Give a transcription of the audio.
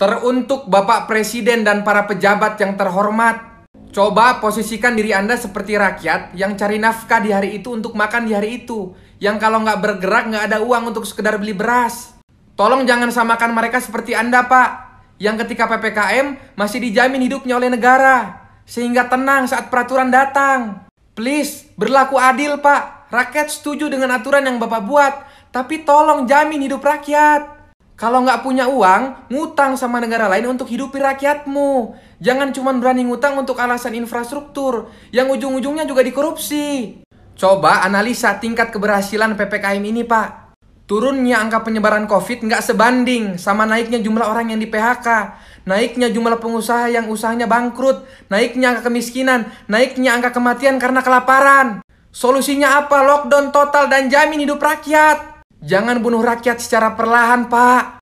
Teruntuk Bapak Presiden dan para pejabat yang terhormat, coba posisikan diri Anda seperti rakyat yang cari nafkah di hari itu untuk makan di hari itu, yang kalau nggak bergerak nggak ada uang untuk sekedar beli beras. Tolong jangan samakan mereka seperti Anda, Pak, yang ketika PPKM masih dijamin hidupnya oleh negara, sehingga tenang saat peraturan datang. Please, berlaku adil, Pak. Rakyat setuju dengan aturan yang Bapak buat, tapi tolong jamin hidup rakyat. Kalau nggak punya uang, ngutang sama negara lain untuk hidupi rakyatmu. Jangan cuma berani ngutang untuk alasan infrastruktur, yang ujung-ujungnya juga dikorupsi. Coba analisa tingkat keberhasilan PPKM ini, Pak. Turunnya angka penyebaran COVID nggak sebanding sama naiknya jumlah orang yang di PHK, naiknya jumlah pengusaha yang usahanya bangkrut, naiknya angka kemiskinan, naiknya angka kematian karena kelaparan. Solusinya apa? Lockdown total dan jamin hidup rakyat. Jangan bunuh rakyat secara perlahan, Pak.